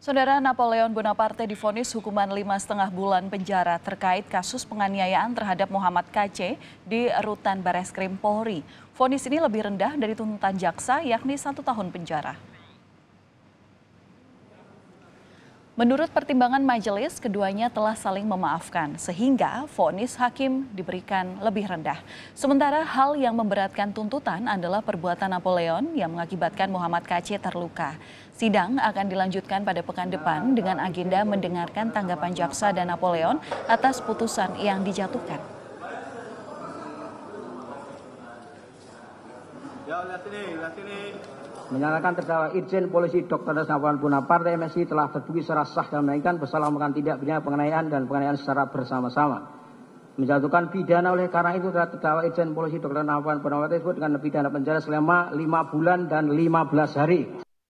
Saudara Napoleon Bonaparte difonis hukuman lima setengah bulan penjara terkait kasus penganiayaan terhadap Muhammad KC di Rutan Bareskrim Polri. Fonis ini lebih rendah dari tuntutan jaksa yakni satu tahun penjara. Menurut pertimbangan majelis, keduanya telah saling memaafkan, sehingga vonis hakim diberikan lebih rendah. Sementara hal yang memberatkan tuntutan adalah perbuatan Napoleon yang mengakibatkan Muhammad KC terluka. Sidang akan dilanjutkan pada pekan depan dengan agenda mendengarkan tanggapan jaksa dan Napoleon atas putusan yang dijatuhkan. Ya, lihat ini, lihat ini menyatakan terdakwa Irjen Polisi Dr. Nasawan Puna Partai MSI telah terbukti secara sah dan menaikkan bersalah melakukan tindak pidana penganiayaan dan penganiayaan secara bersama-sama. Menjatuhkan pidana oleh karena itu terhadap terdakwa Irjen Polisi Dr. Nasawan Puna tersebut dengan pidana penjara selama 5 bulan dan 15 hari.